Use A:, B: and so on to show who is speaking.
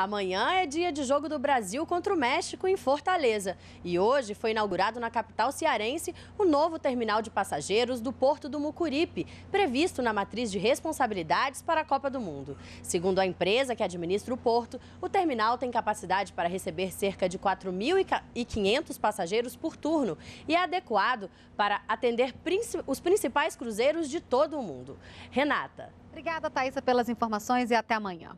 A: Amanhã é dia de jogo do Brasil contra o México em Fortaleza. E hoje foi inaugurado na capital cearense o novo terminal de passageiros do Porto do Mucuripe, previsto na matriz de responsabilidades para a Copa do Mundo. Segundo a empresa que administra o porto, o terminal tem capacidade para receber cerca de 4.500 passageiros por turno e é adequado para atender os principais cruzeiros de todo o mundo. Renata. Obrigada, Thaisa,
B: pelas informações e até amanhã.